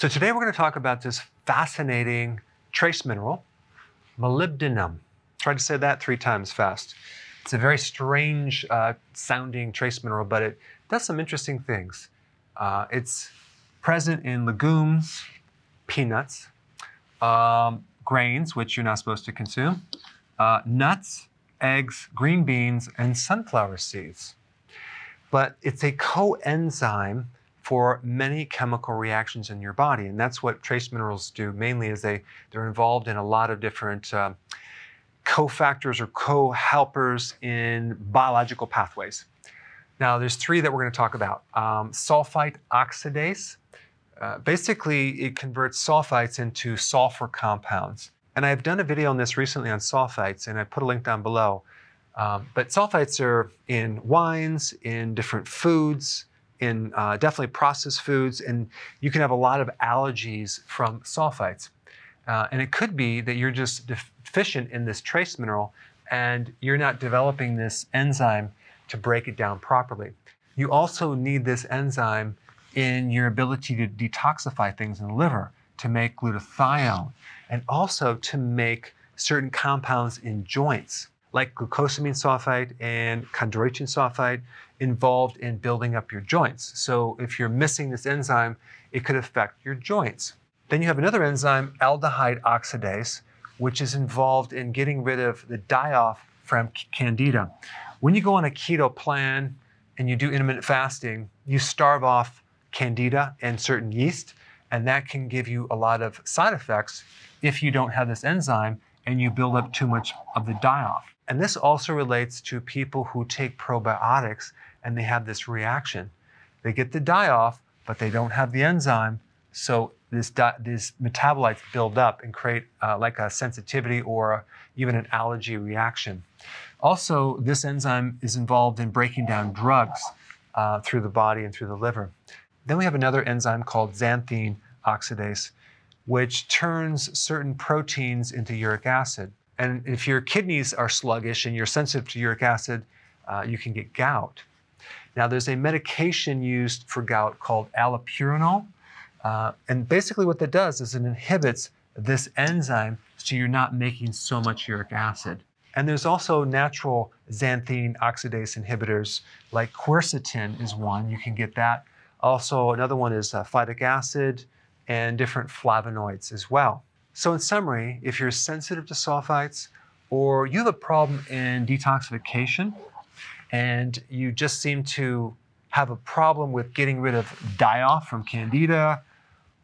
So today we're going to talk about this fascinating trace mineral, molybdenum. Try to say that three times fast. It's a very strange uh, sounding trace mineral, but it does some interesting things. Uh, it's present in legumes, peanuts, um, grains, which you're not supposed to consume, uh, nuts, eggs, green beans, and sunflower seeds. But it's a coenzyme for many chemical reactions in your body. And that's what trace minerals do mainly is they, they're involved in a lot of different uh, cofactors or co-helpers in biological pathways. Now, there's three that we're going to talk about. Um, sulfite oxidase. Uh, basically, it converts sulfites into sulfur compounds. And I've done a video on this recently on sulfites, and I put a link down below. Um, but sulfites are in wines, in different foods, in uh, definitely processed foods, and you can have a lot of allergies from sulfites. Uh, and it could be that you're just deficient in this trace mineral and you're not developing this enzyme to break it down properly. You also need this enzyme in your ability to detoxify things in the liver, to make glutathione, and also to make certain compounds in joints like glucosamine sulfate and chondroitin sulfate involved in building up your joints. So if you're missing this enzyme, it could affect your joints. Then you have another enzyme, aldehyde oxidase, which is involved in getting rid of the die-off from candida. When you go on a keto plan and you do intermittent fasting, you starve off candida and certain yeast, and that can give you a lot of side effects if you don't have this enzyme and you build up too much of the die-off. And this also relates to people who take probiotics and they have this reaction. They get the die off, but they don't have the enzyme. So this di- these metabolites build up and create uh, like a sensitivity or a, even an allergy reaction. Also, this enzyme is involved in breaking down drugs uh, through the body and through the liver. Then we have another enzyme called xanthine oxidase, which turns certain proteins into uric acid. And if your kidneys are sluggish and you're sensitive to uric acid, uh, you can get gout. Now, there's a medication used for gout called allopurinol. Uh, and basically, what that does is it inhibits this enzyme so you're not making so much uric acid. And there's also natural xanthine oxidase inhibitors like quercetin is one. You can get that. Also, another one is uh, phytic acid and different flavonoids as well. So in summary, if you're sensitive to sulfites or you have a problem in detoxification and you just seem to have a problem with getting rid of die-off from candida,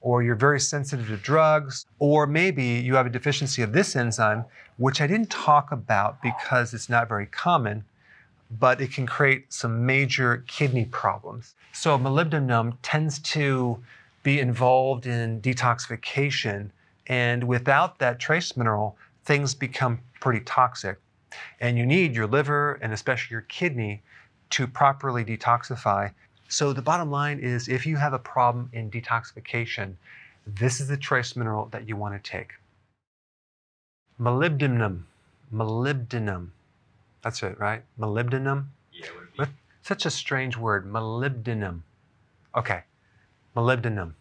or you're very sensitive to drugs, or maybe you have a deficiency of this enzyme, which I didn't talk about because it's not very common, but it can create some major kidney problems. So molybdenum tends to be involved in detoxification and without that trace mineral, things become pretty toxic. And you need your liver and especially your kidney to properly detoxify. So the bottom line is if you have a problem in detoxification, this is the trace mineral that you want to take. Molybdenum. Molybdenum. That's it, right? Molybdenum? Yeah, Such a strange word, molybdenum. Okay, molybdenum.